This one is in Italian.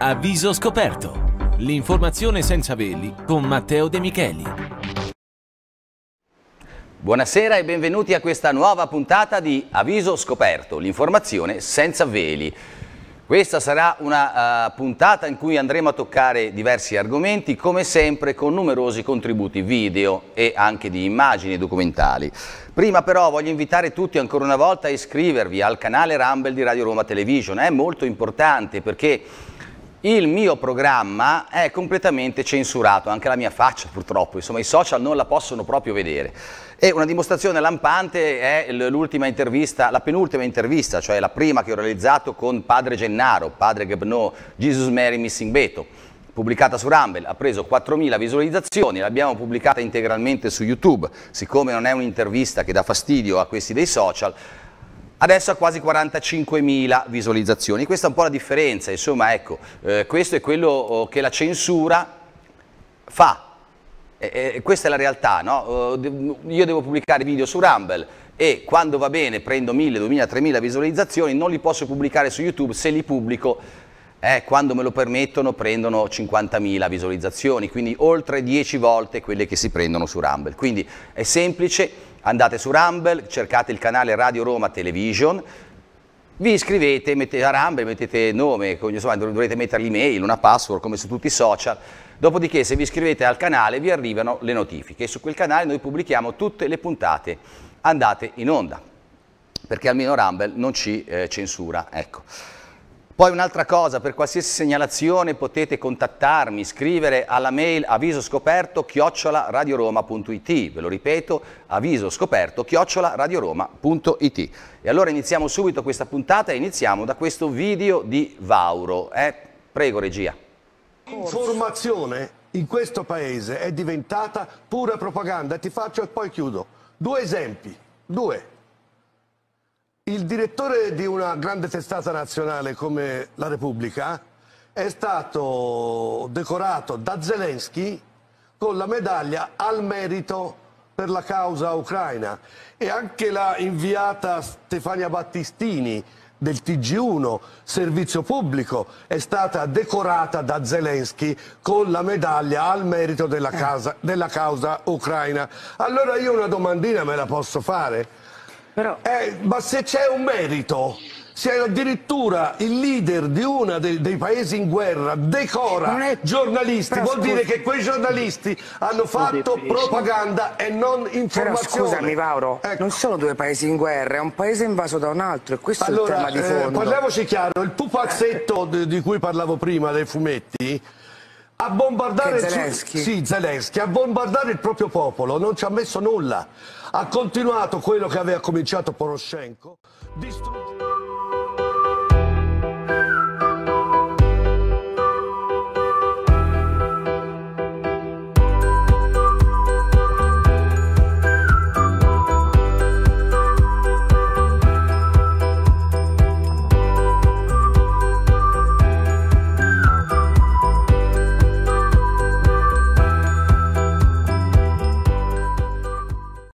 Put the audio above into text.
Avviso scoperto. L'informazione senza veli con Matteo De Micheli. Buonasera e benvenuti a questa nuova puntata di Avviso scoperto, l'informazione senza veli. Questa sarà una uh, puntata in cui andremo a toccare diversi argomenti, come sempre con numerosi contributi video e anche di immagini documentali. Prima però voglio invitare tutti ancora una volta a iscrivervi al canale Rumble di Radio Roma Television, è molto importante perché il mio programma è completamente censurato, anche la mia faccia purtroppo, insomma i social non la possono proprio vedere. E una dimostrazione lampante è l'ultima intervista, la penultima intervista, cioè la prima che ho realizzato con padre Gennaro, padre Gabno, Jesus Mary Missing Beto, pubblicata su Rumble, ha preso 4.000 visualizzazioni, l'abbiamo pubblicata integralmente su YouTube, siccome non è un'intervista che dà fastidio a questi dei social, Adesso ha quasi 45.000 visualizzazioni, questa è un po' la differenza, insomma ecco, eh, questo è quello oh, che la censura fa, e, e questa è la realtà, no? Oh, io devo pubblicare video su Rumble e quando va bene prendo 1000, 2000, 3000 visualizzazioni, non li posso pubblicare su YouTube, se li pubblico eh, quando me lo permettono prendono 50.000 visualizzazioni, quindi oltre 10 volte quelle che si prendono su Rumble. Quindi è semplice, andate su Rumble, cercate il canale Radio Roma Television, vi iscrivete mettete a Rumble, mettete nome, insomma, dovrete mettere l'email, una password come su tutti i social, dopodiché se vi iscrivete al canale vi arrivano le notifiche e su quel canale noi pubblichiamo tutte le puntate andate in onda, perché almeno Rumble non ci eh, censura. Ecco. Poi un'altra cosa, per qualsiasi segnalazione potete contattarmi, scrivere alla mail avviso avvisoscoperto chiocciolaradioroma.it, ve lo ripeto, avviso avvisoscoperto chiocciolaradioroma.it. E allora iniziamo subito questa puntata e iniziamo da questo video di Vauro. Eh? Prego regia. Informazione in questo paese è diventata pura propaganda, ti faccio e poi chiudo. Due esempi, due. Il direttore di una grande testata nazionale come la Repubblica è stato decorato da Zelensky con la medaglia al merito per la causa ucraina e anche la inviata Stefania Battistini del TG1, servizio pubblico, è stata decorata da Zelensky con la medaglia al merito della, eh. casa, della causa ucraina. Allora io una domandina me la posso fare? Però... Eh, ma se c'è un merito, se addirittura il leader di uno dei, dei, paesi in guerra decora è... giornalisti, però, vuol scusa... dire che quei giornalisti hanno fatto propaganda e non informazione. Però scusami Mauro, ecco. non sono due paesi in guerra, è un paese invaso da un altro e questo allora, è il tema di eh, fondo. Eh, parliamoci chiaro, il pupazzetto di cui parlavo prima dei fumetti a bombardare, Zelensky. Sì, Zelensky, a bombardare il proprio popolo non ci ha messo nulla. Ha continuato quello che aveva cominciato Poroshenko, distruggendo...